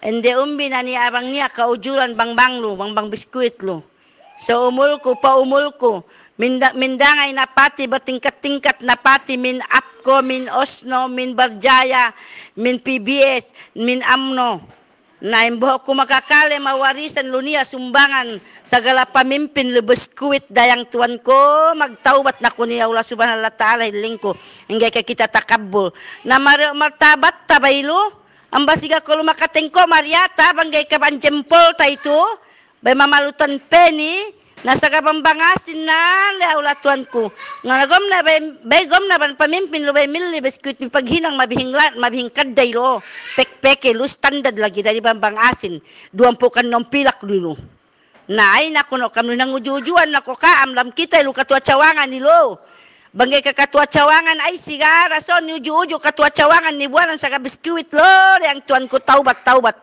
Hindi umbi na niya abang niya kaujuran bangbang lo, bangbang biskuit lo. So umulko, paumulko, minda, mindangay na pati, batingkat-tingkat na pati, min APCO, min OSNO, min Barjaya, min PBS, min AMNO. Na imbo ko makakale mawarisan lunia sumbangan sa gala pamimpin lubos dayang tuan ko magtawbat na ko niya wala subhanallah taala hiling ko hingga kita takabul na martabat tabaylo Amba siga kalau maka tengko Mariata banggai kapan jempol ta itu. Bay mama lutan peni nasaka pembangasin na le aula tuanku. Ngagom na bay bay gom na ban pemimpin lu bay milli biskuit paghinang mabihing lat mabihing kadai lo. Pek pek e lu standard lagi dari pembang asin. Duampukan nompilak dulu. Nah, ini aku nak kamu nang ujuan nak kau kah amlam kita e lu katua cawangan ni lo. Bagai ke ketua cawangan ai siga rasa nyuju ujuk-ujuk ketua cawangan ni buanan saka biskuit lor yang tuan ku taubat taubat